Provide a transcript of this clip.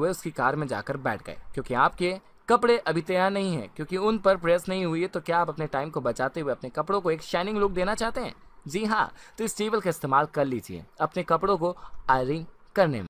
वे उसकी कार में जाकर बैठ गए क्योंकि आपके कपड़े अभी तैयार नहीं है क्योंकि उन पर प्रेस नहीं हुई है तो क्या आप अपने टाइम को बचाते हुए अपने कपड़ों को एक शाइनिंग लुक देना चाहते हैं जी हाँ तो इस टेबल का इस्तेमाल कर लीजिए अपने कपड़ों को आयरिंग करने में